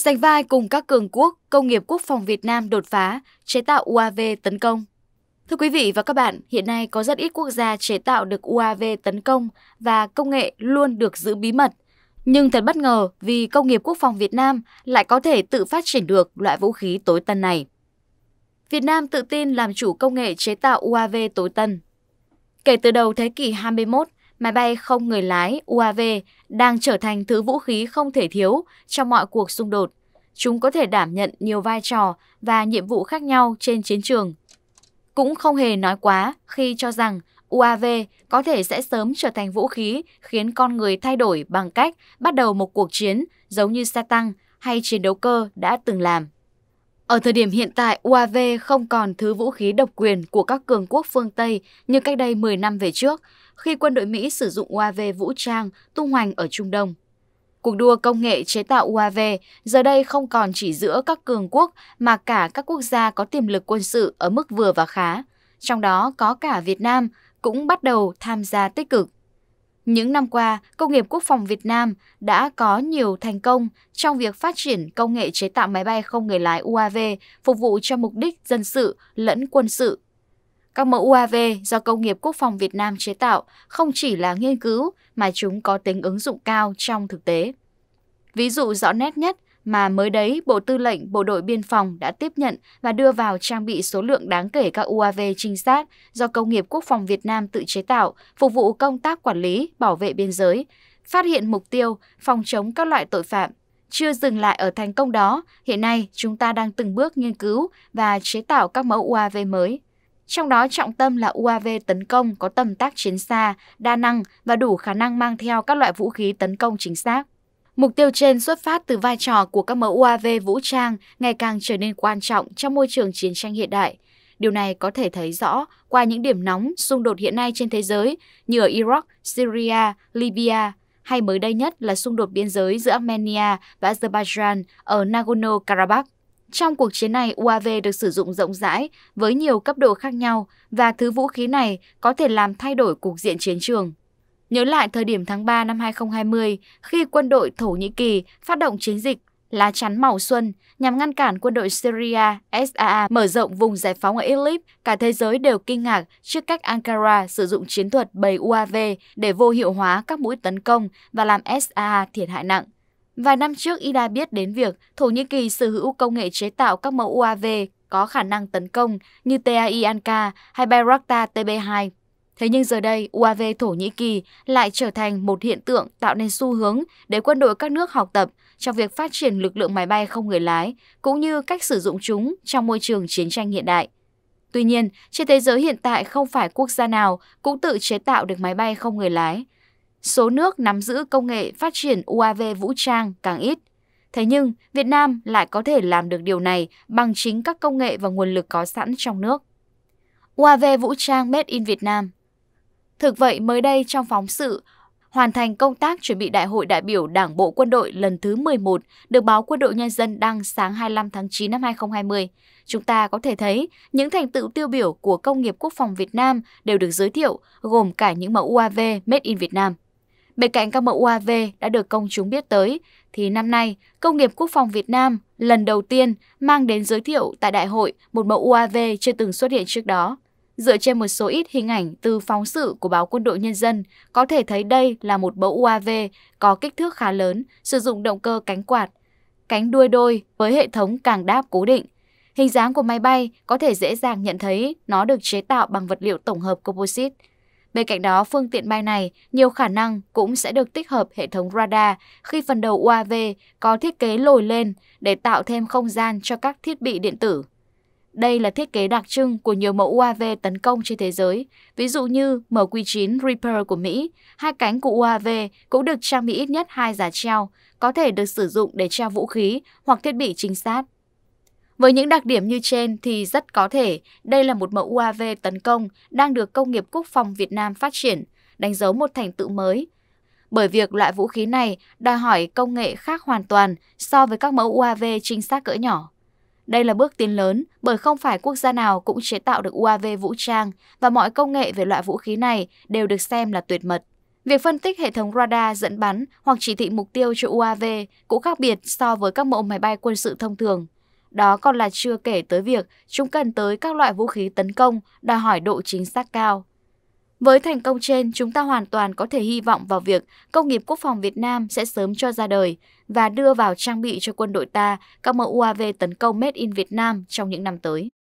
Sánh vai cùng các cường quốc, công nghiệp quốc phòng Việt Nam đột phá, chế tạo UAV tấn công. Thưa quý vị và các bạn, hiện nay có rất ít quốc gia chế tạo được UAV tấn công và công nghệ luôn được giữ bí mật. Nhưng thật bất ngờ vì công nghiệp quốc phòng Việt Nam lại có thể tự phát triển được loại vũ khí tối tân này. Việt Nam tự tin làm chủ công nghệ chế tạo UAV tối tân. Kể từ đầu thế kỷ 21, máy bay không người lái UAV đang trở thành thứ vũ khí không thể thiếu trong mọi cuộc xung đột. Chúng có thể đảm nhận nhiều vai trò và nhiệm vụ khác nhau trên chiến trường. Cũng không hề nói quá khi cho rằng UAV có thể sẽ sớm trở thành vũ khí khiến con người thay đổi bằng cách bắt đầu một cuộc chiến giống như xe tăng hay chiến đấu cơ đã từng làm. Ở thời điểm hiện tại, UAV không còn thứ vũ khí độc quyền của các cường quốc phương Tây như cách đây 10 năm về trước, khi quân đội Mỹ sử dụng UAV vũ trang tung hoành ở Trung Đông. Cuộc đua công nghệ chế tạo UAV giờ đây không còn chỉ giữa các cường quốc mà cả các quốc gia có tiềm lực quân sự ở mức vừa và khá, trong đó có cả Việt Nam cũng bắt đầu tham gia tích cực. Những năm qua, công nghiệp quốc phòng Việt Nam đã có nhiều thành công trong việc phát triển công nghệ chế tạo máy bay không người lái UAV phục vụ cho mục đích dân sự lẫn quân sự. Các mẫu UAV do công nghiệp quốc phòng Việt Nam chế tạo không chỉ là nghiên cứu mà chúng có tính ứng dụng cao trong thực tế. Ví dụ rõ nét nhất mà mới đấy Bộ Tư lệnh Bộ đội Biên phòng đã tiếp nhận và đưa vào trang bị số lượng đáng kể các UAV trinh sát do Công nghiệp Quốc phòng Việt Nam tự chế tạo, phục vụ công tác quản lý, bảo vệ biên giới, phát hiện mục tiêu, phòng chống các loại tội phạm. Chưa dừng lại ở thành công đó, hiện nay chúng ta đang từng bước nghiên cứu và chế tạo các mẫu UAV mới. Trong đó trọng tâm là UAV tấn công có tầm tác chiến xa, đa năng và đủ khả năng mang theo các loại vũ khí tấn công chính xác. Mục tiêu trên xuất phát từ vai trò của các mẫu UAV vũ trang ngày càng trở nên quan trọng trong môi trường chiến tranh hiện đại. Điều này có thể thấy rõ qua những điểm nóng xung đột hiện nay trên thế giới như ở Iraq, Syria, Libya hay mới đây nhất là xung đột biên giới giữa Armenia và Azerbaijan ở Nagorno-Karabakh. Trong cuộc chiến này, UAV được sử dụng rộng rãi với nhiều cấp độ khác nhau và thứ vũ khí này có thể làm thay đổi cục diện chiến trường. Nhớ lại thời điểm tháng 3 năm 2020, khi quân đội Thổ Nhĩ Kỳ phát động chiến dịch lá chắn màu xuân nhằm ngăn cản quân đội Syria SAA mở rộng vùng giải phóng ở Idlib, cả thế giới đều kinh ngạc trước cách Ankara sử dụng chiến thuật bầy UAV để vô hiệu hóa các mũi tấn công và làm SAA thiệt hại nặng. Vài năm trước, Ida biết đến việc Thổ Nhĩ Kỳ sở hữu công nghệ chế tạo các mẫu UAV có khả năng tấn công như TAI Anka hay Bayraktar TB2 Thế nhưng giờ đây, UAV Thổ Nhĩ Kỳ lại trở thành một hiện tượng tạo nên xu hướng để quân đội các nước học tập trong việc phát triển lực lượng máy bay không người lái, cũng như cách sử dụng chúng trong môi trường chiến tranh hiện đại. Tuy nhiên, trên thế giới hiện tại không phải quốc gia nào cũng tự chế tạo được máy bay không người lái. Số nước nắm giữ công nghệ phát triển UAV vũ trang càng ít. Thế nhưng, Việt Nam lại có thể làm được điều này bằng chính các công nghệ và nguồn lực có sẵn trong nước. UAV vũ trang Made in Việt Nam Thực vậy, mới đây trong phóng sự, hoàn thành công tác chuẩn bị Đại hội đại biểu Đảng Bộ Quân đội lần thứ 11 được báo Quân đội Nhân dân đăng sáng 25 tháng 9 năm 2020. Chúng ta có thể thấy những thành tựu tiêu biểu của công nghiệp quốc phòng Việt Nam đều được giới thiệu, gồm cả những mẫu UAV made in Việt Nam. Bên cạnh các mẫu UAV đã được công chúng biết tới, thì năm nay, công nghiệp quốc phòng Việt Nam lần đầu tiên mang đến giới thiệu tại đại hội một mẫu UAV chưa từng xuất hiện trước đó. Dựa trên một số ít hình ảnh từ phóng sự của báo Quân đội Nhân dân, có thể thấy đây là một mẫu UAV có kích thước khá lớn, sử dụng động cơ cánh quạt, cánh đuôi đôi với hệ thống càng đáp cố định. Hình dáng của máy bay có thể dễ dàng nhận thấy nó được chế tạo bằng vật liệu tổng hợp composite. Bên cạnh đó, phương tiện bay này nhiều khả năng cũng sẽ được tích hợp hệ thống radar khi phần đầu UAV có thiết kế lồi lên để tạo thêm không gian cho các thiết bị điện tử. Đây là thiết kế đặc trưng của nhiều mẫu UAV tấn công trên thế giới, ví dụ như MQ-9 Reaper của Mỹ. Hai cánh của UAV cũng được trang bị ít nhất hai giá treo, có thể được sử dụng để treo vũ khí hoặc thiết bị trinh sát. Với những đặc điểm như trên thì rất có thể đây là một mẫu UAV tấn công đang được công nghiệp quốc phòng Việt Nam phát triển, đánh dấu một thành tựu mới. Bởi việc loại vũ khí này đòi hỏi công nghệ khác hoàn toàn so với các mẫu UAV trinh sát cỡ nhỏ. Đây là bước tiến lớn bởi không phải quốc gia nào cũng chế tạo được UAV vũ trang và mọi công nghệ về loại vũ khí này đều được xem là tuyệt mật. Việc phân tích hệ thống radar dẫn bắn hoặc chỉ thị mục tiêu cho UAV cũng khác biệt so với các mẫu máy bay quân sự thông thường. Đó còn là chưa kể tới việc chúng cần tới các loại vũ khí tấn công đòi hỏi độ chính xác cao. Với thành công trên, chúng ta hoàn toàn có thể hy vọng vào việc công nghiệp quốc phòng Việt Nam sẽ sớm cho ra đời và đưa vào trang bị cho quân đội ta các mẫu UAV tấn công Made in Việt Nam trong những năm tới.